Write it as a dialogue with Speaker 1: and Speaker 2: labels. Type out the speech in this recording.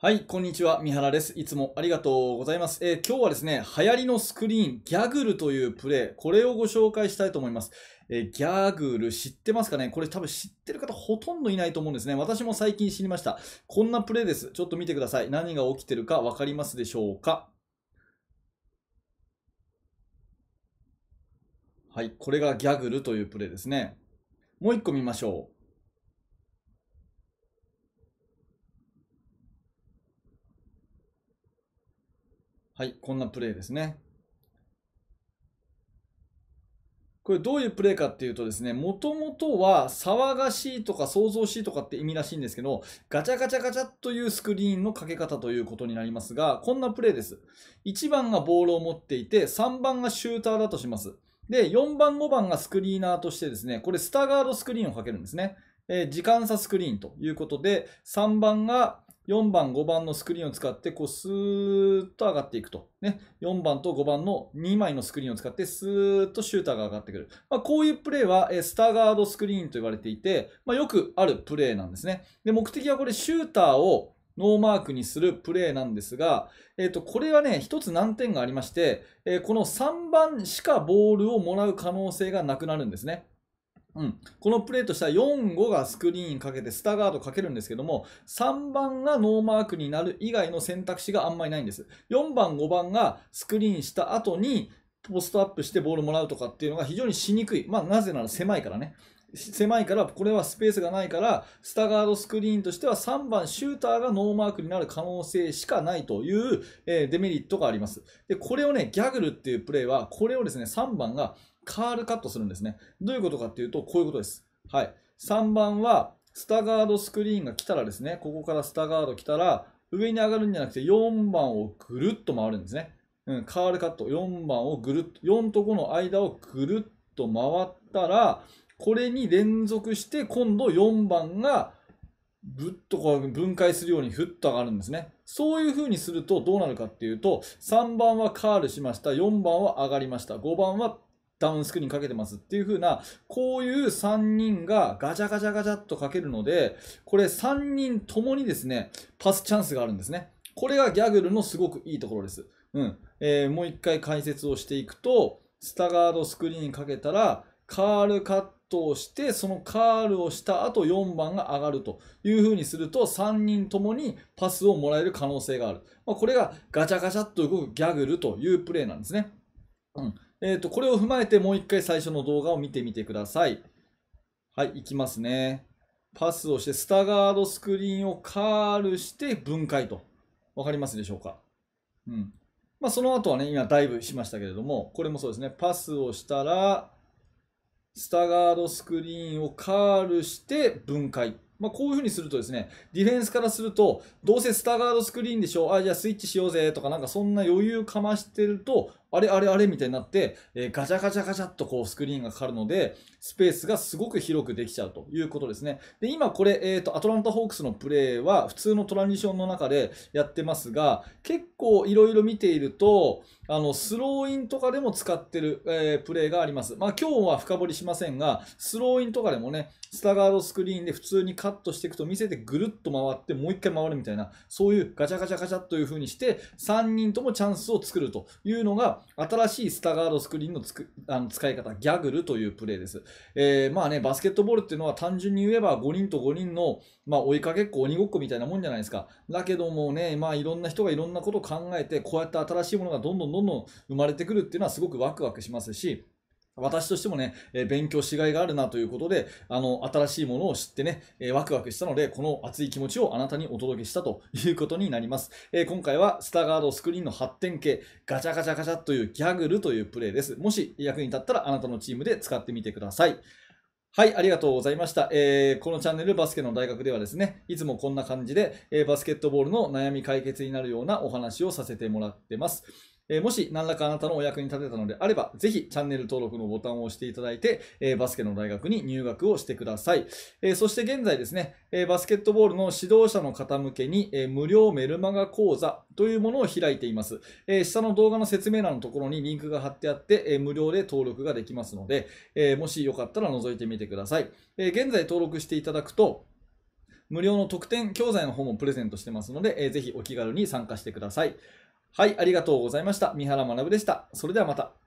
Speaker 1: はい、こんにちは。三原です。いつもありがとうございます。えー、今日はですね、流行りのスクリーン、ギャグルというプレイ、これをご紹介したいと思います。えー、ギャグル知ってますかねこれ多分知ってる方ほとんどいないと思うんですね。私も最近知りました。こんなプレイです。ちょっと見てください。何が起きてるかわかりますでしょうかはい、これがギャグルというプレイですね。もう一個見ましょう。はい、こんなプレーですね。これどういうプレーかっていうとですね、もともとは騒がしいとか騒々しいとかって意味らしいんですけど、ガチャガチャガチャというスクリーンのかけ方ということになりますが、こんなプレーです。1番がボールを持っていて、3番がシューターだとします。で、4番、5番がスクリーナーとしてですね、これスターガードスクリーンをかけるんですね。えー、時間差スクリーンということで、3番が4番、5番のスクリーンを使って、こう、スーッと上がっていくと。ね。4番と5番の2枚のスクリーンを使って、スーッとシューターが上がってくる。まあ、こういうプレーは、スターガードスクリーンと言われていて、まあ、よくあるプレーなんですね。で、目的はこれ、シューターをノーマークにするプレーなんですが、えっ、ー、と、これはね、一つ難点がありまして、えー、この3番しかボールをもらう可能性がなくなるんですね。うん、このプレーとしては4、5がスクリーンかけてスターガードかけるんですけども3番がノーマークになる以外の選択肢があんまりないんです4番、5番がスクリーンした後にポストアップしてボールもらうとかっていうのが非常にしにくい、まあ、なぜなら狭いからね狭いからこれはスペースがないからスタガードスクリーンとしては3番シューターがノーマークになる可能性しかないというデメリットがありますでこれをねギャグルっていうプレーはこれをですね3番がカールカットするんですね。どういうことかっていうと、こういうことです。はい。3番は、スタガードスクリーンが来たらですね、ここからスタガード来たら、上に上がるんじゃなくて4番をぐるっと回るんですね。うん、カールカット。4番をぐるっと、4と5の間をぐるっと回ったら、これに連続して今度4番がぶっとこう分解するようにふっと上がるんですね。そういう風にするとどうなるかっていうと、3番はカールしました、4番は上がりました、5番はダウンスクリーンかけてますっていう風な、こういう3人がガチャガチャガチャっとかけるので、これ3人ともにですね、パスチャンスがあるんですね。これがギャグルのすごくいいところです。うん。えー、もう一回解説をしていくと、スタガードスクリーンかけたら、カールカットをして、そのカールをした後4番が上がるという風にすると、3人ともにパスをもらえる可能性がある。まあ、これがガチャガチャっと動くギャグルというプレーなんですね。うん。えっ、ー、と、これを踏まえてもう一回最初の動画を見てみてください。はい、いきますね。パスをして、スタガードスクリーンをカールして分解と。わかりますでしょうかうん。まあ、その後はね、今ダイブしましたけれども、これもそうですね。パスをしたら、スタガードスクリーンをカールして分解。まあ、こういうふうにするとですね、ディフェンスからすると、どうせスタガードスクリーンでしょ、あ、じゃあスイッチしようぜとか、なんかそんな余裕かましてると、あれあれあれみたいになって、えー、ガチャガチャガチャっとこうスクリーンがかかるので、スペースがすごく広くできちゃうということですね。で、今これ、えっ、ー、と、アトランタホークスのプレーは普通のトランジションの中でやってますが、結構いろいろ見ていると、あの、スローインとかでも使ってる、えー、プレーがあります。まあ今日は深掘りしませんが、スローインとかでもね、スタガードスクリーンで普通にカットしていくと見せてぐるっと回ってもう一回回るみたいな、そういうガチャガチャガチャという風にして、3人ともチャンスを作るというのが、新しいスタガードスクリーンのつくあの使い方、ギャグルというプレーです。えー、まあね、バスケットボールっていうのは単純に言えば5人と5人の、まあ、追いかけっこ鬼ごっこみたいなもんじゃないですか。だけどもね、まあいろんな人がいろんなことを考えて、こうやって新しいものがどんどんどんどん生まれてくるっていうのはすごくワクワクしますし、私としてもね、え勉強しがいがあるなということで、あの、新しいものを知ってね、えワクワクしたので、この熱い気持ちをあなたにお届けしたということになります。え今回は、スターガードスクリーンの発展系、ガチャガチャガチャというギャグルというプレイです。もし役に立ったら、あなたのチームで使ってみてください。はい、ありがとうございました。えー、このチャンネルバスケの大学ではですね、いつもこんな感じで、えー、バスケットボールの悩み解決になるようなお話をさせてもらってます。えもし何らかあなたのお役に立てたのであれば、ぜひチャンネル登録のボタンを押していただいて、えバスケの大学に入学をしてください。えそして現在ですね、えバスケットボールの指導者の方向けに、え無料メルマガ講座というものを開いています、え下の動画の説明欄のところにリンクが貼ってあって、え無料で登録ができますので、えもしよかったら覗いてみてください。え現在登録していただくと、無料の特典教材の方もプレゼントしてますので、えぜひお気軽に参加してください。はい、ありがとうございました。三原学でした。それではまた。